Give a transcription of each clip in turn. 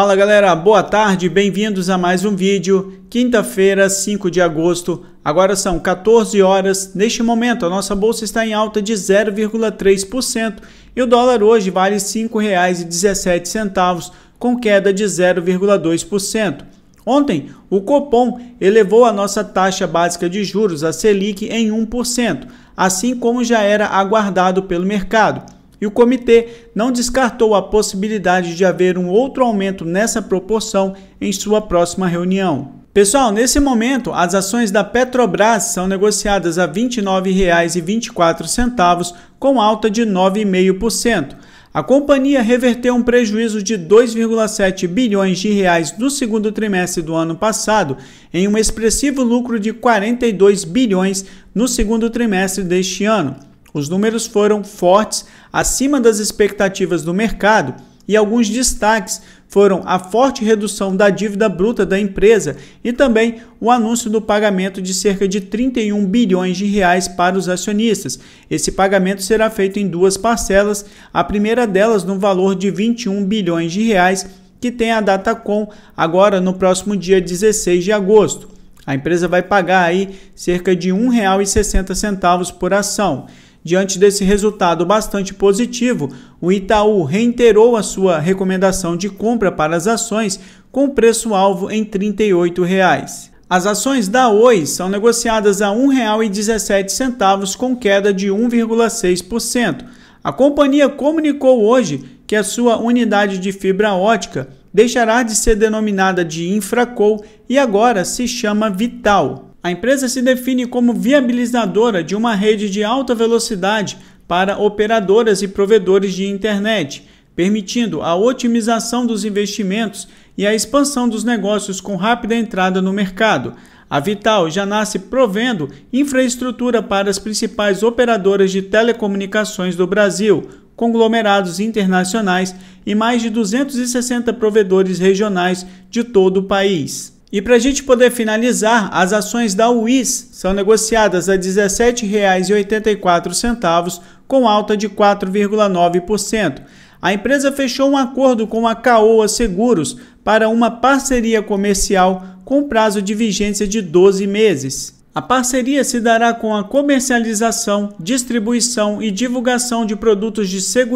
Fala galera, boa tarde, bem-vindos a mais um vídeo. Quinta-feira, 5 de agosto, agora são 14 horas. Neste momento, a nossa bolsa está em alta de 0,3% e o dólar hoje vale R$ 5,17, com queda de 0,2%. Ontem, o Copom elevou a nossa taxa básica de juros, a Selic, em 1%, assim como já era aguardado pelo mercado. E o comitê não descartou a possibilidade de haver um outro aumento nessa proporção em sua próxima reunião. Pessoal, nesse momento, as ações da Petrobras são negociadas a R$ 29,24, com alta de 9,5%. A companhia reverteu um prejuízo de 2,7 bilhões de reais no segundo trimestre do ano passado em um expressivo lucro de 42 bilhões no segundo trimestre deste ano. Os números foram fortes, acima das expectativas do mercado, e alguns destaques foram a forte redução da dívida bruta da empresa e também o anúncio do pagamento de cerca de 31 bilhões de reais para os acionistas. Esse pagamento será feito em duas parcelas, a primeira delas no valor de 21 bilhões de reais, que tem a data com agora no próximo dia 16 de agosto. A empresa vai pagar aí cerca de R$ 1,60 por ação. Diante desse resultado bastante positivo, o Itaú reiterou a sua recomendação de compra para as ações com preço-alvo em R$ 38. Reais. As ações da Oi são negociadas a R$ 1,17 com queda de 1,6%. A companhia comunicou hoje que a sua unidade de fibra ótica deixará de ser denominada de Infracol e agora se chama Vital. A empresa se define como viabilizadora de uma rede de alta velocidade para operadoras e provedores de internet, permitindo a otimização dos investimentos e a expansão dos negócios com rápida entrada no mercado. A Vital já nasce provendo infraestrutura para as principais operadoras de telecomunicações do Brasil, conglomerados internacionais e mais de 260 provedores regionais de todo o país. E para a gente poder finalizar, as ações da UIS são negociadas a R$ 17,84, com alta de 4,9%. A empresa fechou um acordo com a Caoa Seguros para uma parceria comercial com prazo de vigência de 12 meses. A parceria se dará com a comercialização, distribuição e divulgação de produtos de segurança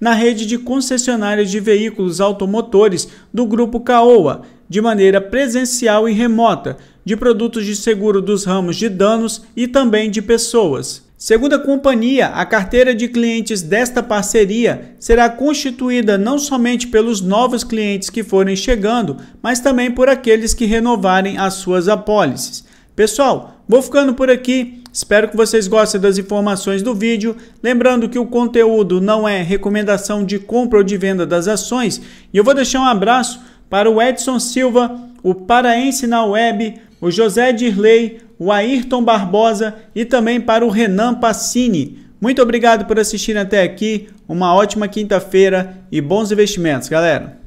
na rede de concessionárias de veículos automotores do grupo Caoa, de maneira presencial e remota, de produtos de seguro dos ramos de danos e também de pessoas. Segundo a companhia, a carteira de clientes desta parceria será constituída não somente pelos novos clientes que forem chegando, mas também por aqueles que renovarem as suas apólices. Pessoal, vou ficando por aqui. Espero que vocês gostem das informações do vídeo. Lembrando que o conteúdo não é recomendação de compra ou de venda das ações. E eu vou deixar um abraço para o Edson Silva, o Paraense na Web, o José Dirley, o Ayrton Barbosa e também para o Renan Passini. Muito obrigado por assistir até aqui. Uma ótima quinta-feira e bons investimentos, galera!